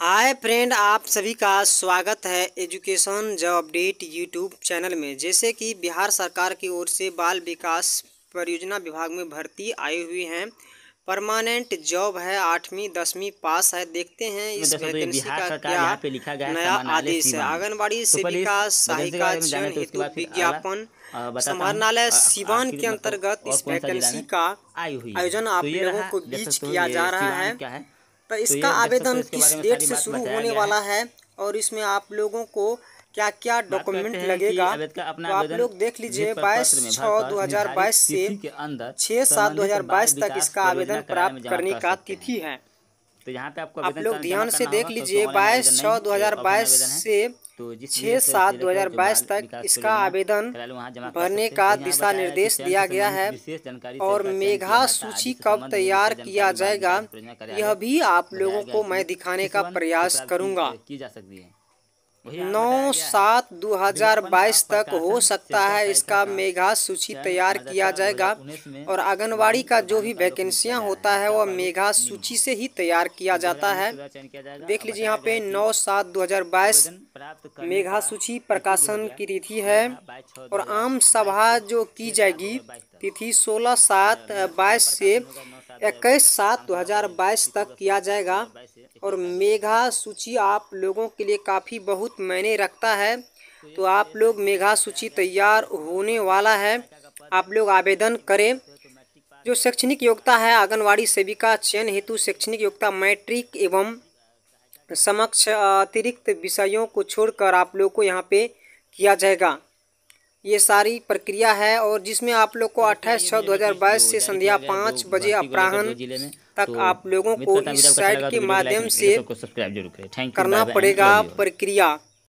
hi friend आप सभी का स्वागत है education job update YouTube channel में जैसे कि बिहार सरकार की ओर से बाल विकास परियोजना विभाग में भर्ती आई हुई हैं परमानेंट जॉब है आठवीं दसवीं पास है देखते हैं इस तो वैकेंसी का क्या लिखा गया नया आदेश है आंगनबाड़ी तो सेविका सहायिका चयन तो हेतु विज्ञापन समाहरणालय सिवान के अंतर्गत इस वैकेंसी का आयोजन आप लोगों को बीच किया जा रहा है तो इसका आवेदन किस डेट से शुरू होने वाला है और इसमें आप लोगों को क्या क्या डॉक्यूमेंट लगेगा तो आप लोग देख लीजिए बाईस छः दो हजार बाईस से छः सात दो हजार बाईस तक इसका आवेदन प्राप्त करने का तिथि है तो यहाँ पे आपको आप लोग ध्यान से देख लीजिए बाईस छः तो दो हजार बाईस से तो छह सात दो हजार बाईस तक इसका आवेदन भरने तो का दिशा निर्देश दिया गया है और मेघा तो सूची कब तैयार किया जाएगा यह भी आप लोगों को मैं दिखाने का प्रयास करूंगा की जा सकती है नौ सात 2022 तक हो सकता है इसका मेघा सूची तैयार किया जाएगा और आंगनबाड़ी का जो भी वैकेंसियां होता है वह मेघा हम्म, सूची से ही तैयार किया जाता है देख लीजिए यहाँ पे नौ सात 2022 मेघा सूची प्रकाशन की तिथि है और आम सभा जो की जाएगी तिथि सोलह सात बाईस से इक्कीस सात 2022 तक किया जाएगा और मेघा सूची आप लोगों के लिए काफ़ी बहुत मायने रखता है तो आप लोग मेघा सूची तैयार होने वाला है आप लोग आवेदन करें जो शैक्षणिक योग्यता है आंगनवाड़ी सेविका चयन हेतु शैक्षणिक योग्यता मैट्रिक एवं समक्ष अतिरिक्त विषयों को छोड़कर आप लोग को यहाँ पे किया जाएगा ये सारी प्रक्रिया है और जिसमें आप लोग को अट्ठाईस छः दो हज़ार बाईस से संध्या पाँच बजे अपराहन तक तो आप लोगों को इस साइट के माध्यम से करना पड़ेगा प्रक्रिया